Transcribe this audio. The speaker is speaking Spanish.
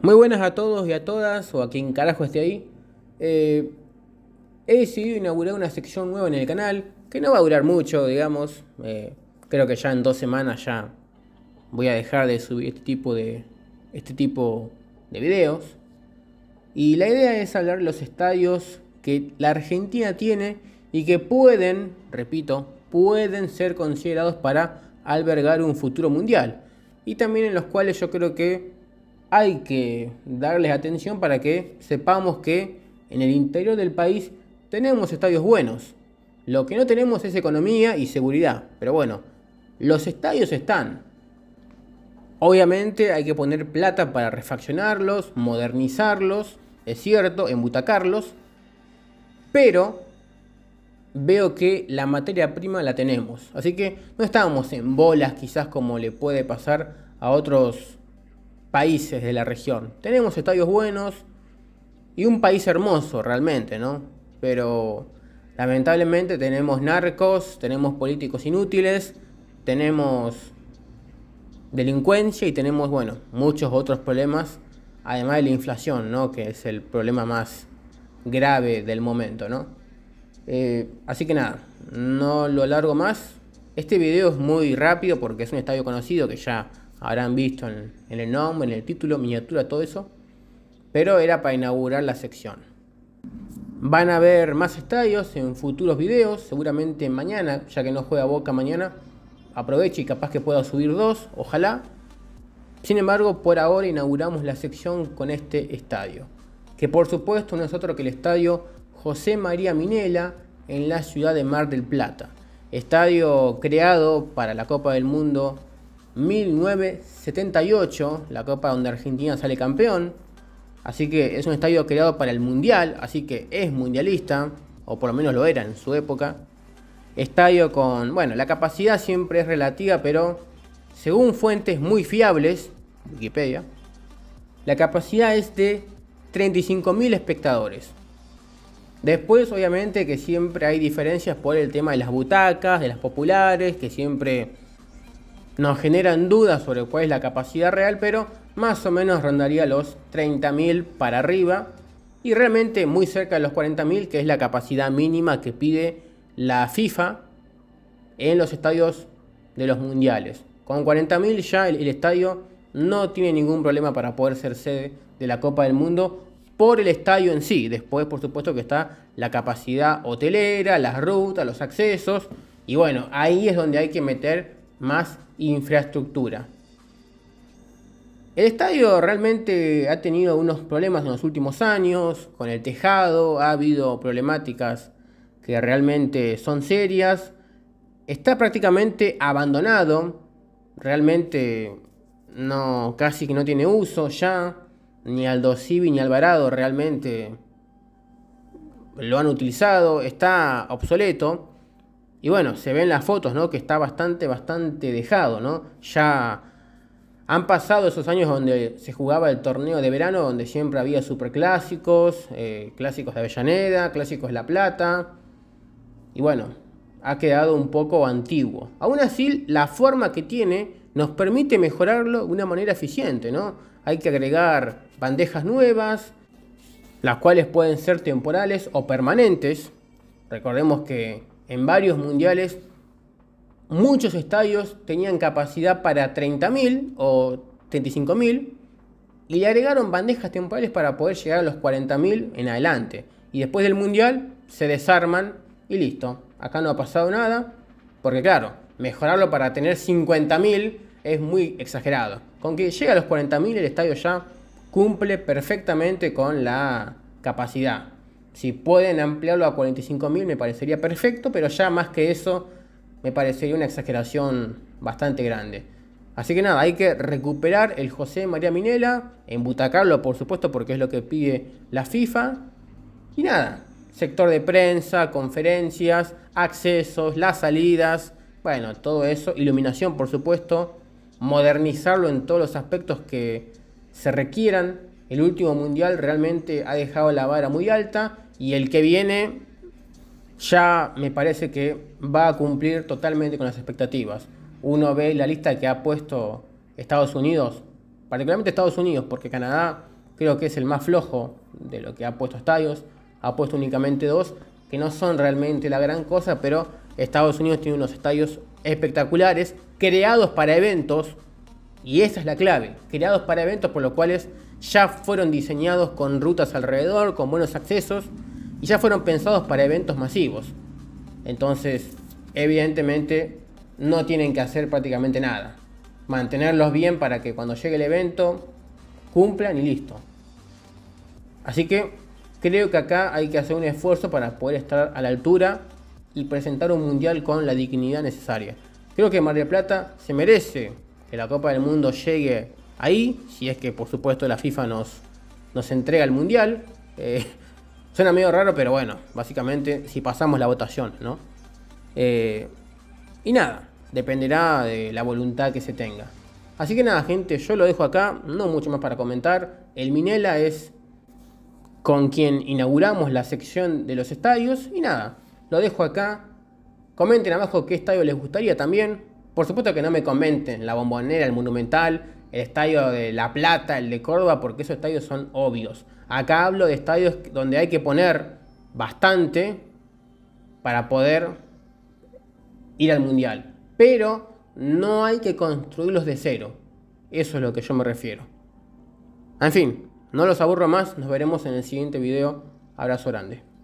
Muy buenas a todos y a todas, o a quien carajo esté ahí. Eh, he decidido inaugurar una sección nueva en el canal, que no va a durar mucho, digamos. Eh, creo que ya en dos semanas ya voy a dejar de subir este tipo de, este tipo de videos. Y la idea es hablar de los estadios que la Argentina tiene y que pueden, repito, pueden ser considerados para albergar un futuro mundial. Y también en los cuales yo creo que hay que darles atención para que sepamos que en el interior del país tenemos estadios buenos. Lo que no tenemos es economía y seguridad. Pero bueno, los estadios están. Obviamente hay que poner plata para refaccionarlos, modernizarlos, es cierto, embutacarlos. Pero veo que la materia prima la tenemos. Así que no estamos en bolas quizás como le puede pasar a otros países de la región. Tenemos estadios buenos y un país hermoso realmente, ¿no? Pero lamentablemente tenemos narcos, tenemos políticos inútiles, tenemos delincuencia y tenemos, bueno, muchos otros problemas, además de la inflación, ¿no? Que es el problema más grave del momento, ¿no? Eh, así que nada, no lo alargo más. Este video es muy rápido porque es un estadio conocido que ya habrán visto en, el nombre, en el título, miniatura, todo eso. Pero era para inaugurar la sección. Van a ver más estadios en futuros videos, seguramente mañana, ya que no juega Boca mañana. Aproveche y capaz que pueda subir dos, ojalá. Sin embargo, por ahora inauguramos la sección con este estadio, que por supuesto no es otro que el estadio José María Minela en la ciudad de Mar del Plata. Estadio creado para la Copa del Mundo 1978, la Copa donde Argentina sale campeón. Así que es un estadio creado para el Mundial, así que es mundialista, o por lo menos lo era en su época. Estadio con, bueno, la capacidad siempre es relativa, pero según fuentes muy fiables, Wikipedia, la capacidad es de 35.000 espectadores. Después, obviamente, que siempre hay diferencias por el tema de las butacas, de las populares, que siempre nos generan dudas sobre cuál es la capacidad real, pero más o menos rondaría los 30.000 para arriba y realmente muy cerca de los 40.000, que es la capacidad mínima que pide la FIFA en los estadios de los mundiales. Con 40.000 ya el, el estadio no tiene ningún problema para poder ser sede de la Copa del Mundo por el estadio en sí. Después, por supuesto, que está la capacidad hotelera, las rutas, los accesos. Y bueno, ahí es donde hay que meter más infraestructura. El estadio realmente ha tenido unos problemas en los últimos años con el tejado, ha habido problemáticas que realmente son serias. Está prácticamente abandonado, realmente no casi que no tiene uso ya, ni Aldo Civi ni Alvarado realmente lo han utilizado, está obsoleto. Y bueno, se ven las fotos, ¿no? Que está bastante, bastante dejado, ¿no? Ya han pasado esos años donde se jugaba el torneo de verano, donde siempre había superclásicos, clásicos, eh, clásicos de Avellaneda, clásicos de La Plata. Y bueno, ha quedado un poco antiguo. Aún así, la forma que tiene nos permite mejorarlo de una manera eficiente, ¿no? Hay que agregar bandejas nuevas, las cuales pueden ser temporales o permanentes. Recordemos que en varios mundiales muchos estadios tenían capacidad para 30.000 o 35.000 y le agregaron bandejas temporales para poder llegar a los 40.000 en adelante. Y después del mundial se desarman y listo. Acá no ha pasado nada, porque claro, mejorarlo para tener 50.000 es muy exagerado. Con que llega a los 40.000 el estadio ya cumple perfectamente con la capacidad. Si pueden ampliarlo a 45.000 me parecería perfecto, pero ya más que eso me parecería una exageración bastante grande. Así que nada, hay que recuperar el José María Minela, embutacarlo por supuesto porque es lo que pide la FIFA. Y nada, sector de prensa, conferencias, accesos, las salidas, bueno, todo eso, iluminación por supuesto, modernizarlo en todos los aspectos que se requieran. El último mundial realmente ha dejado la vara muy alta y el que viene ya me parece que va a cumplir totalmente con las expectativas. Uno ve la lista que ha puesto Estados Unidos, particularmente Estados Unidos, porque Canadá creo que es el más flojo de lo que ha puesto estadios. Ha puesto únicamente dos, que no son realmente la gran cosa, pero Estados Unidos tiene unos estadios espectaculares, creados para eventos, y esa es la clave, creados para eventos, por lo cuales ya fueron diseñados con rutas alrededor, con buenos accesos, y ya fueron pensados para eventos masivos. Entonces, evidentemente, no tienen que hacer prácticamente nada. Mantenerlos bien para que cuando llegue el evento cumplan y listo. Así que creo que acá hay que hacer un esfuerzo para poder estar a la altura y presentar un mundial con la dignidad necesaria. Creo que Mar del Plata se merece que la Copa del Mundo llegue ahí, si es que por supuesto la FIFA nos, nos entrega el mundial. Eh, Suena medio raro, pero bueno, básicamente si pasamos la votación, ¿no? Eh, y nada, dependerá de la voluntad que se tenga. Así que nada, gente, yo lo dejo acá, no mucho más para comentar. El Minela es con quien inauguramos la sección de los estadios. Y nada, lo dejo acá. Comenten abajo qué estadio les gustaría también. Por supuesto que no me comenten la bombonera, el monumental, el estadio de La Plata, el de Córdoba, porque esos estadios son obvios. Acá hablo de estadios donde hay que poner bastante para poder ir al mundial. Pero no hay que construirlos de cero. Eso es a lo que yo me refiero. En fin, no los aburro más. Nos veremos en el siguiente video. Abrazo grande.